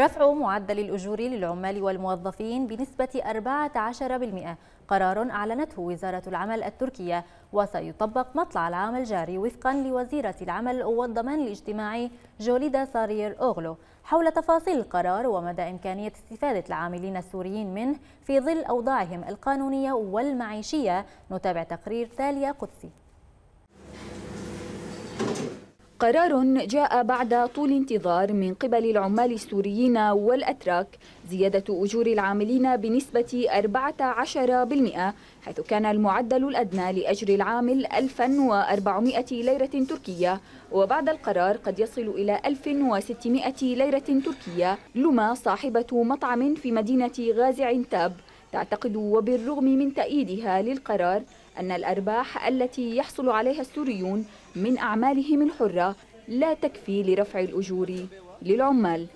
رفع معدل الأجور للعمال والموظفين بنسبة 14% قرار أعلنته وزارة العمل التركية وسيطبق مطلع العام الجاري وفقا لوزيرة العمل والضمان الاجتماعي جوليدا سارير أوغلو حول تفاصيل القرار ومدى إمكانية استفادة العاملين السوريين منه في ظل أوضاعهم القانونية والمعيشية نتابع تقرير تاليا قدسي قرار جاء بعد طول انتظار من قبل العمال السوريين والأتراك زيادة أجور العاملين بنسبة 14% حيث كان المعدل الأدنى لأجر العامل 1400 ليرة تركية وبعد القرار قد يصل إلى 1600 ليرة تركية لما صاحبة مطعم في مدينة غازي عنتاب تعتقد وبالرغم من تأييدها للقرار أن الأرباح التي يحصل عليها السوريون من أعمالهم الحرة لا تكفي لرفع الأجور للعمال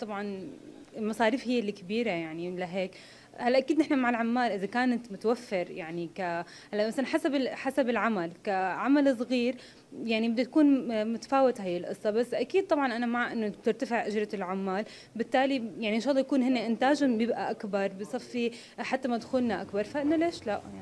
طبعا المصاريف هي الكبيرة يعني لهيك هلا اكيد نحن مع العمال اذا كانت متوفر يعني ك هلا مثلا حسب حسب العمل كعمل صغير يعني بده تكون متفاوت هي القصه بس اكيد طبعا انا مع انه ترتفع اجره العمال بالتالي يعني ان شاء الله يكون هن انتاجهم بيبقى اكبر بصفي حتى مدخولنا اكبر فانه ليش لا يعني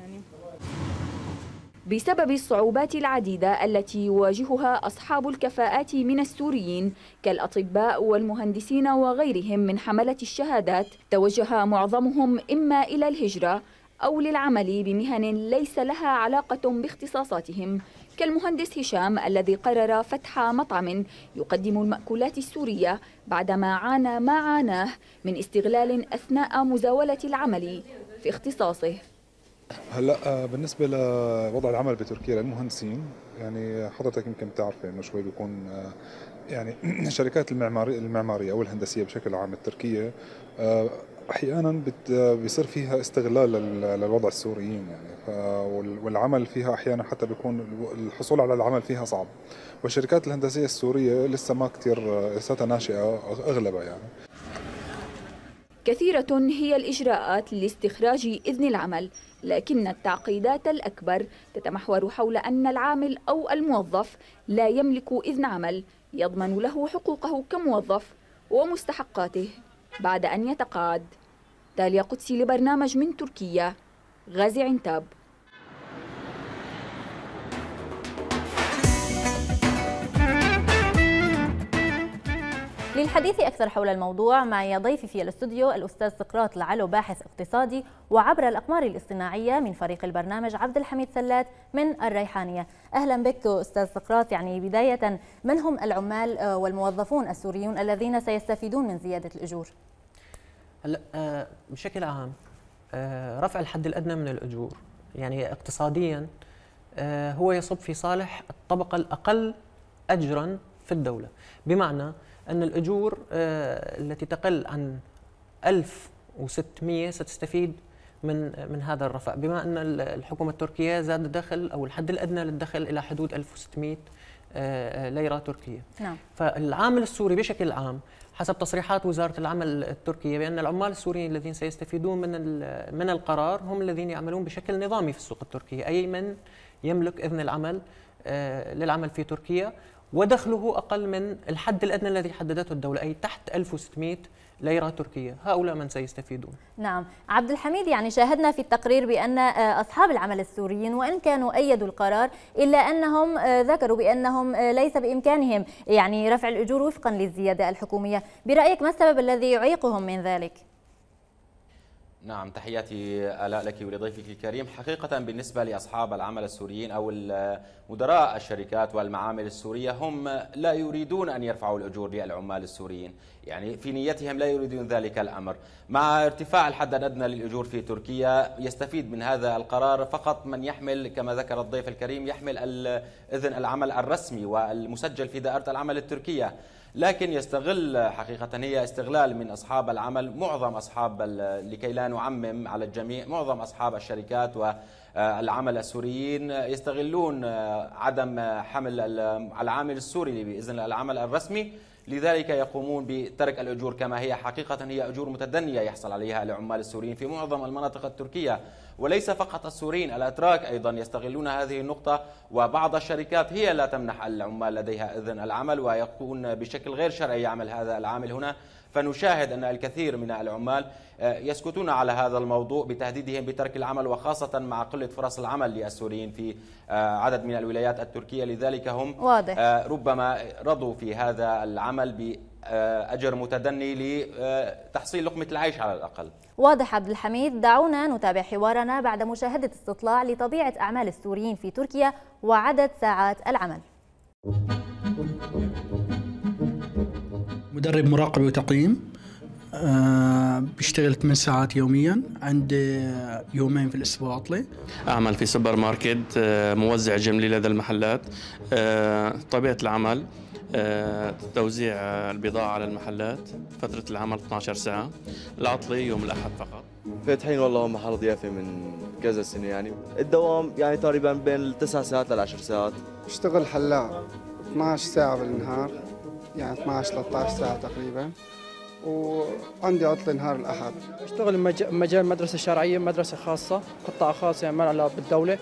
بسبب الصعوبات العديدة التي يواجهها أصحاب الكفاءات من السوريين كالأطباء والمهندسين وغيرهم من حملة الشهادات توجه معظمهم إما إلى الهجرة أو للعمل بمهن ليس لها علاقة باختصاصاتهم كالمهندس هشام الذي قرر فتح مطعم يقدم المأكولات السورية بعدما عانى ما عاناه من استغلال أثناء مزاولة العمل في اختصاصه هلا آه، بالنسبه لوضع العمل بتركيا للمهندسين يعني حضرتك يمكن بتعرفي انه شوي بيكون آه، يعني الشركات المعماريه المعماريه او الهندسيه بشكل عام التركيه آه، احيانا بيصير فيها استغلال للوضع السوريين يعني والعمل فيها احيانا حتى بيكون الحصول على العمل فيها صعب والشركات الهندسيه السوريه لسه ما كثير لساتها ناشئه اغلبها يعني كثيرة هي الإجراءات لاستخراج إذن العمل لكن التعقيدات الأكبر تتمحور حول أن العامل أو الموظف لا يملك إذن عمل يضمن له حقوقه كموظف ومستحقاته بعد أن يتقاعد تاليا قدسي لبرنامج من تركيا غازي عنتاب للحديث أكثر حول الموضوع معي ضيفي في الاستوديو الأستاذ سقراط لعلو باحث اقتصادي وعبر الأقمار الاصطناعية من فريق البرنامج عبد الحميد سلات من الريحانية أهلا بك أستاذ سقراط يعني بداية من هم العمال والموظفون السوريون الذين سيستفيدون من زيادة الأجور؟ هلا آه، بشكل عام آه، رفع الحد الأدنى من الأجور يعني اقتصاديا آه، هو يصب في صالح الطبقة الأقل أجرا في الدولة بمعنى أن الأجور آه، التي تقل عن 1600 ستستفيد من من هذا الرفع بما أن الحكومة التركية زاد الدخل أو الحد الأدنى للدخل إلى حدود 1600 آه، آه، ليرة تركية نعم. فالعامل السوري بشكل عام حسب تصريحات وزارة العمل التركية بأن العمال السوريين الذين سيستفيدون من من القرار هم الذين يعملون بشكل نظامي في السوق التركي أي من يملك إذن العمل للعمل في تركيا ودخله أقل من الحد الأدنى الذي حددته الدولة أي تحت 1600 ليرة تركية هؤلاء من سيستفيدون نعم عبد الحميد يعني شاهدنا في التقرير بأن آه، أصحاب العمل السوريين وإن كانوا أيدوا القرار إلا أنهم آه، ذكروا بأنهم آه، ليس بإمكانهم يعني رفع الأجور وفقا للزيادة الحكومية برأيك ما السبب الذي يعيقهم من ذلك؟ نعم تحياتي آلاء لك ولضيفك الكريم حقيقة بالنسبة لأصحاب العمل السوريين أو مدراء الشركات والمعامل السورية هم لا يريدون أن يرفعوا الأجور للعمال السوريين يعني في نيتهم لا يريدون ذلك الأمر مع ارتفاع الحد الأدنى للأجور في تركيا يستفيد من هذا القرار فقط من يحمل كما ذكر الضيف الكريم يحمل إذن العمل الرسمي والمسجل في دائرة العمل التركية لكن يستغل حقيقة هي استغلال من أصحاب العمل معظم أصحاب لكي لا نعمم على الجميع معظم أصحاب الشركات و العمل السوريين يستغلون عدم حمل العامل السوري بإذن العمل الرسمي لذلك يقومون بترك الأجور كما هي حقيقة هي أجور متدنية يحصل عليها العمال السوريين في معظم المناطق التركية وليس فقط السوريين الأتراك أيضا يستغلون هذه النقطة وبعض الشركات هي لا تمنح العمال لديها إذن العمل ويكون بشكل غير شرعي يعمل هذا العامل هنا فنشاهد أن الكثير من العمال آه، يسكتون على هذا الموضوع بتهديدهم بترك العمل وخاصة مع قلة فرص العمل للسوريين في آه، عدد من الولايات التركية لذلك هم واضح. آه، ربما رضوا في هذا العمل ب أجر متدني لتحصيل لقمة العيش على الأقل واضح عبد الحميد دعونا نتابع حوارنا بعد مشاهدة استطلاع لطبيعة أعمال السوريين في تركيا وعدد ساعات العمل مدرب مراقبة وتقييم أه بشتغل 8 ساعات يوميا عندي يومين في الاسبوع عطله اعمل في سوبر ماركت آه، موزع جملي لدى المحلات آه، طبيعه العمل آه، توزيع البضاعه على المحلات فتره العمل 12 ساعه العطله يوم الاحد فقط فاتحين والله محل ضيافه من كذا سنه يعني الدوام يعني تقريبا بين التسع ساعات للعشر ساعات بشتغل حلاق 12 ساعه بالنهار يعني 12 13 ساعه تقريبا وعندي عطل نهار الاحد بشتغل مجال مدرسه شرعيه مدرسه خاصه قطاع خاص يعني علاقة بالدوله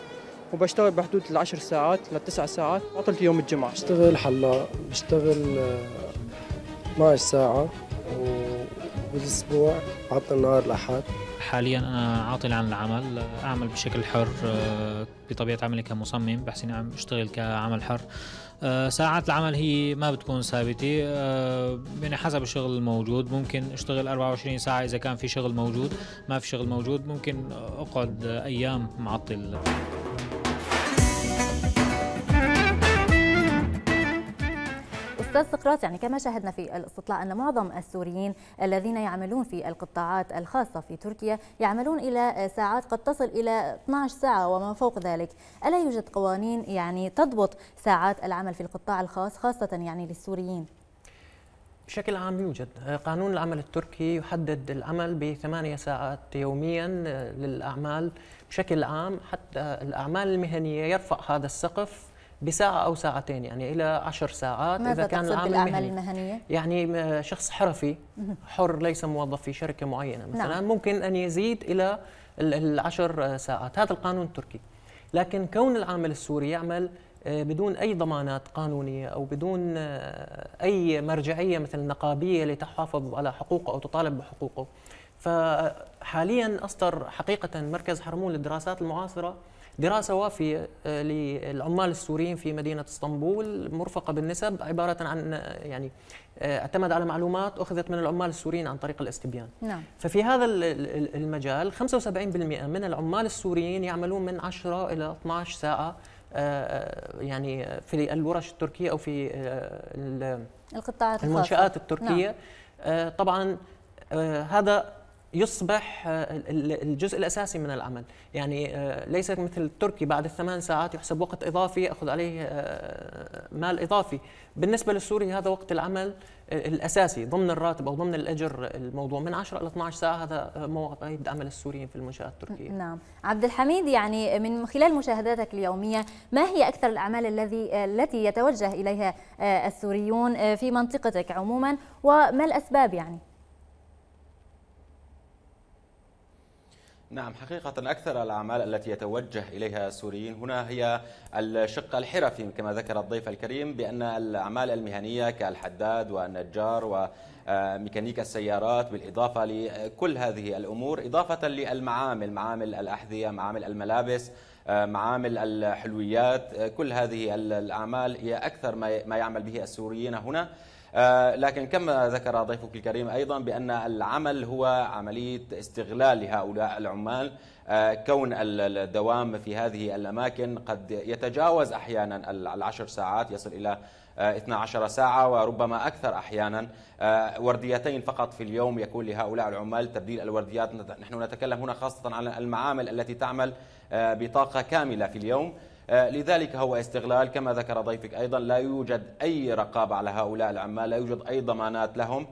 وبشتغل بحدود العشر ساعات للتسع ساعات عطلتي يوم الجمعة بشتغل حلاق بشتغل 12 آه، ساعة وبالأسبوع عطل نهار الأحد حاليا أنا عاطل عن العمل آه، أعمل بشكل حر آه، بطبيعة عملي كمصمم بحس إني أشتغل كعمل حر آه، ساعات العمل هي ما بتكون ثابتة آه، يعني حسب الشغل الموجود ممكن اشتغل 24 ساعة إذا كان في شغل موجود ما في شغل موجود ممكن أقعد أيام معطل كاستقراص يعني كما شاهدنا في الاستطلاع أن معظم السوريين الذين يعملون في القطاعات الخاصة في تركيا يعملون إلى ساعات قد تصل إلى 12 ساعة وما فوق ذلك ألا يوجد قوانين يعني تضبط ساعات العمل في القطاع الخاص خاصة يعني للسوريين؟ بشكل عام يوجد قانون العمل التركي يحدد العمل بثمانية ساعات يوميا آه، للأعمال بشكل عام حتى الأعمال المهنية يرفع هذا السقف بساعة أو ساعتين يعني إلى عشر ساعات ماذا إذا كان العامل بالأعمال المهنية؟ يعني شخص حرفي حر ليس موظف في شركة معينة نعم. مثلا نعم. ممكن أن يزيد إلى العشر ساعات هذا القانون التركي لكن كون العامل السوري يعمل آه، بدون أي ضمانات قانونية أو بدون آه، أي مرجعية مثل نقابية لتحافظ على حقوقه أو تطالب بحقوقه فحاليا أصدر حقيقة مركز حرمون للدراسات المعاصرة دراسة وافية آه، للعمال السوريين في مدينة اسطنبول مرفقة بالنسب عبارة عن آه، يعني آه، اعتمد على معلومات أخذت من العمال السوريين عن طريق الاستبيان نعم. ففي هذا المجال 75% من العمال السوريين يعملون من 10 إلى 12 ساعة يعني في الورش التركية أو في القطاعات المنشآت التركية نعم. طبعا هذا يصبح آه، الجزء الاساسي من العمل، يعني آه، ليس مثل التركي بعد الثمان ساعات يحسب وقت اضافي ياخذ عليه آه، مال اضافي، بالنسبه للسوري هذا وقت العمل الاساسي ضمن الراتب او ضمن الاجر الموضوع من 10 الى 12 ساعه هذا مواعيد عمل السوريين في المنشات التركيه. نعم، عبد الحميد يعني من خلال مشاهداتك اليوميه ما هي اكثر الاعمال الذي التي يتوجه اليها السوريون في منطقتك عموما وما الاسباب يعني؟ نعم حقيقة أكثر الأعمال التي يتوجه إليها السوريين هنا هي الشق الحرفي كما ذكر الضيف الكريم بأن الأعمال المهنية كالحداد والنجار و ميكانيكا السيارات بالإضافة لكل هذه الأمور إضافة للمعامل معامل الأحذية معامل الملابس معامل الحلويات كل هذه الأعمال هي أكثر ما يعمل به السوريين هنا آه، لكن كما ذكر ضيفك الكريم أيضا بأن العمل هو عملية استغلال لهؤلاء العمال آه، كون الدوام في هذه الأماكن قد يتجاوز أحيانا العشر ساعات يصل إلى 12 آه، ساعة وربما أكثر أحيانا ورديتين فقط في اليوم يكون لهؤلاء العمال تبديل الورديات نحن نتكلم هنا خاصة عن المعامل التي تعمل بطاقة كاملة في اليوم آه، لذلك هو استغلال كما ذكر ضيفك أيضا لا يوجد أي رقابة على هؤلاء العمال لا يوجد أي ضمانات لهم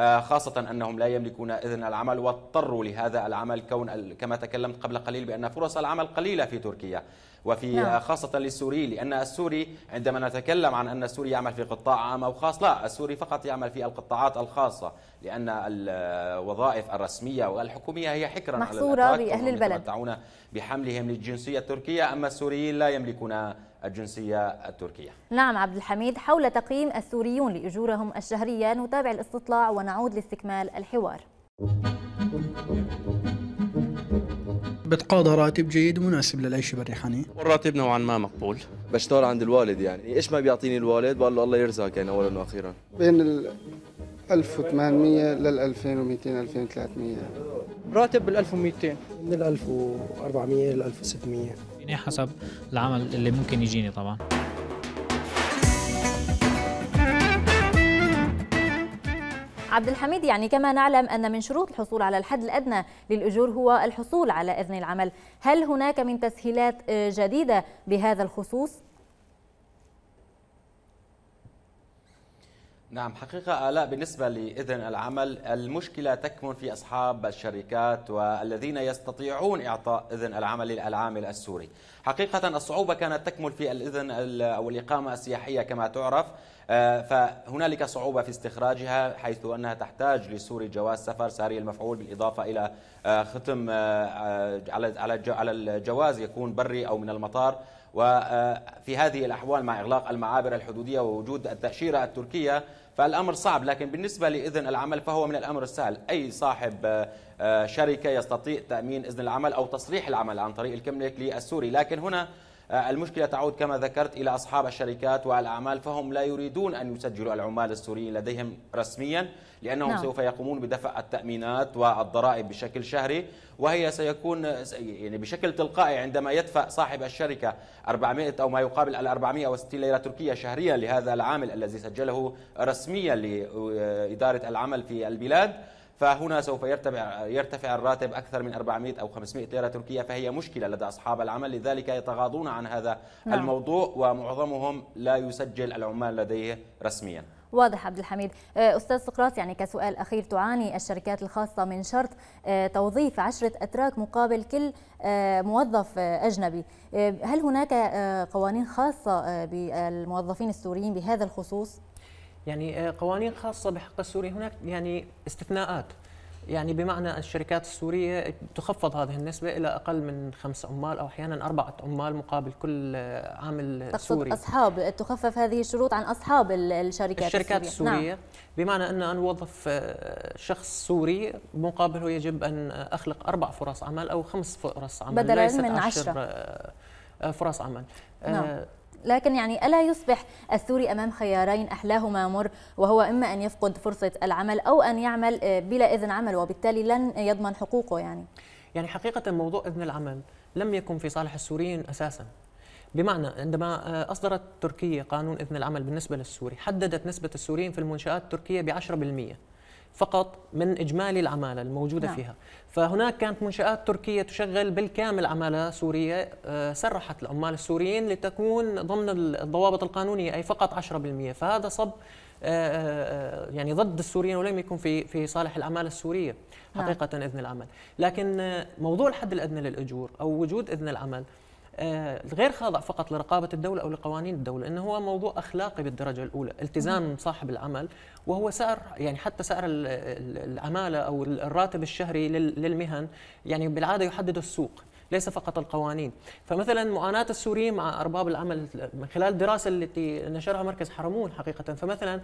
آه، خاصة أنهم لا يملكون إذن العمل واضطروا لهذا العمل كون كما تكلمت قبل قليل بأن فرص العمل قليلة في تركيا وفي آه، نعم. خاصة للسوري لأن السوري عندما نتكلم عن أن السوري يعمل في قطاع عام أو خاص لا السوري فقط يعمل في القطاعات الخاصة لأن الوظائف الرسمية والحكومية هي حكرا محصورة على بأهل البلد يتمتعون بحملهم للجنسية التركية أما السوريين لا يملكون الجنسية التركية نعم عبد الحميد حول تقييم السوريون لأجورهم الشهرية نتابع الاستطلاع ونعود لاستكمال الحوار بتقاضى راتب جيد ومناسب للعيش بالريحانية والراتب نوعا ما مقبول بشتغل عند الوالد يعني ايش ما بيعطيني الوالد بقول له الله يرزقك يعني اولا واخيرا بين ال 1800 لل 2200 2300 راتب بال 1200 من ال 1400 لل 1600 يعني حسب العمل اللي ممكن يجيني طبعا عبد الحميد يعني كما نعلم أن من شروط الحصول على الحد الأدنى للأجور هو الحصول على إذن العمل هل هناك من تسهيلات آه، جديدة بهذا الخصوص؟ نعم حقيقة آلاء بالنسبة لإذن العمل المشكلة تكمن في أصحاب الشركات والذين يستطيعون إعطاء إذن العمل للعامل السوري حقيقة الصعوبة كانت تكمن في الإذن أو الإقامة السياحية كما تعرف آه، فهنالك صعوبة في استخراجها حيث أنها تحتاج لسوري جواز سفر ساري المفعول بالإضافة إلى آه، ختم آه، على على الجواز يكون بري أو من المطار وفي هذه الأحوال مع إغلاق المعابر الحدودية ووجود التأشيرة التركية فالأمر صعب لكن بالنسبة لإذن العمل فهو من الأمر السهل أي صاحب شركة يستطيع تأمين إذن العمل أو تصريح العمل عن طريق الكملك للسوري لكن هنا آه، المشكلة تعود كما ذكرت إلى أصحاب الشركات والأعمال فهم لا يريدون أن يسجلوا العمال السوريين لديهم رسميا لأنهم نعم. سوف يقومون بدفع التأمينات والضرائب بشكل شهري وهي سيكون يعني بشكل تلقائي عندما يدفع صاحب الشركة 400 أو ما يقابل ال 460 ليرة تركية شهريا لهذا العامل الذي سجله رسميا لإدارة العمل في البلاد فهنا سوف يرتفع يرتفع الراتب أكثر من 400 أو 500 ليرة تركية فهي مشكلة لدى أصحاب العمل لذلك يتغاضون عن هذا نعم. الموضوع ومعظمهم لا يسجل العمال لديه رسميا واضح عبد الحميد آه، استاذ سقراط يعني كسؤال اخير تعاني الشركات الخاصه من شرط آه، توظيف عشره اتراك مقابل كل آه، موظف اجنبي هل هناك قوانين خاصه بالموظفين السوريين بهذا الخصوص يعني آه، قوانين خاصه بحق السوري هناك يعني استثناءات يعني بمعنى الشركات السورية تخفض هذه النسبة إلى أقل من خمس عمال أو أحيانا أربعة عمال مقابل كل آه، عامل تقصد سوري أصحاب تخفف هذه الشروط عن أصحاب الشركات الشركات السورية, السورية نعم. بمعنى أن أنا أوظف آه، شخص سوري مقابله يجب أن أخلق أربع فرص عمل أو خمس فرص عمل بدلا من عشر, عشر فرص عمل نعم. لكن يعني ألا يصبح السوري أمام خيارين أحلاهما مر وهو إما أن يفقد فرصة العمل أو أن يعمل آه، بلا إذن عمل وبالتالي لن يضمن حقوقه يعني يعني حقيقة موضوع إذن العمل لم يكن في صالح السوريين أساساً بمعنى عندما آه، أصدرت تركيا قانون إذن العمل بالنسبة للسوري حددت نسبة السوريين في المنشآت التركية ب 10% فقط من اجمالي العماله الموجوده نعم. فيها فهناك كانت منشات تركيه تشغل بالكامل عماله سوريه آه، سرحت العمال السوريين لتكون ضمن الضوابط القانونيه اي فقط 10% فهذا صب آه، آه، يعني ضد السوريين ولم يكن في في صالح العماله السوريه نعم. حقيقه نعم. اذن العمل لكن موضوع الحد الادنى للاجور او وجود اذن العمل آه، غير خاضع فقط لرقابه الدوله او لقوانين الدوله انه هو موضوع اخلاقي بالدرجه الاولى التزام صاحب العمل وهو سعر يعني حتى سعر العماله او الراتب الشهري للمهن يعني بالعاده يحدد السوق ليس فقط القوانين فمثلا معاناة السوريين مع أرباب العمل من خلال الدراسة التي نشرها مركز حرمون حقيقة فمثلا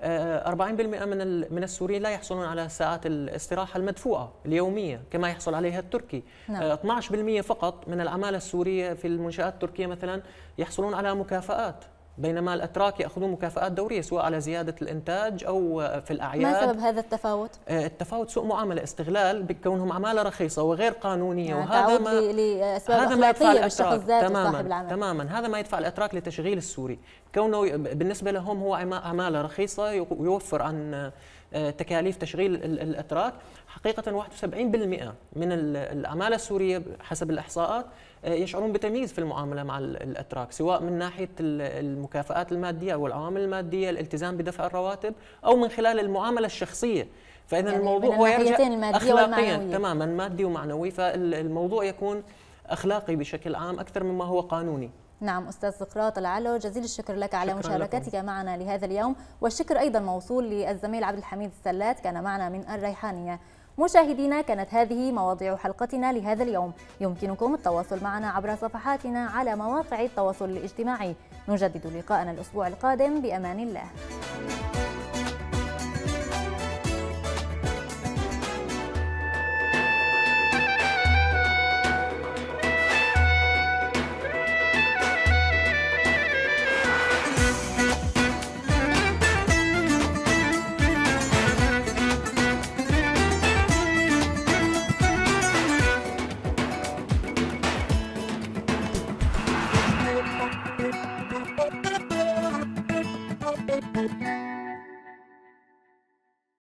40% آه، من من السوريين لا يحصلون على ساعات الاستراحه المدفوعه اليوميه كما يحصل عليها التركي نعم. 12% آه، فقط من العماله السوريه في المنشات التركيه مثلا يحصلون على مكافآت بينما الاتراك ياخذون مكافآت دوريه سواء على زياده الانتاج او في الاعياد ما سبب هذا التفاوت؟ آه، التفاوت سوء معامله استغلال بكونهم عماله رخيصه وغير قانونيه يعني وهذا ما لاسباب هذا ما يدفع الاتراك تماما تماما هذا ما يدفع الاتراك لتشغيل السوري كونه بالنسبه لهم هو عماله رخيصه يوفر عن آه، تكاليف تشغيل الاتراك حقيقه 71% من العماله السوريه حسب الاحصاءات آه، يشعرون بتمييز في المعامله مع الاتراك سواء من ناحيه المكافآت الماديه او العوامل الماديه الالتزام بدفع الرواتب او من خلال المعامله الشخصيه فاذا يعني الموضوع هو يرجع اخلاقيا تماما مادي ومعنوي فالموضوع يكون اخلاقي بشكل عام اكثر مما هو قانوني نعم أستاذ سقراط العلو جزيل الشكر لك على مشاركتك لكم. معنا لهذا اليوم والشكر أيضا موصول للزميل عبد الحميد السلات كان معنا من الريحانية مشاهدينا كانت هذه مواضيع حلقتنا لهذا اليوم يمكنكم التواصل معنا عبر صفحاتنا على مواقع التواصل الاجتماعي نجدد لقاءنا الأسبوع القادم بأمان الله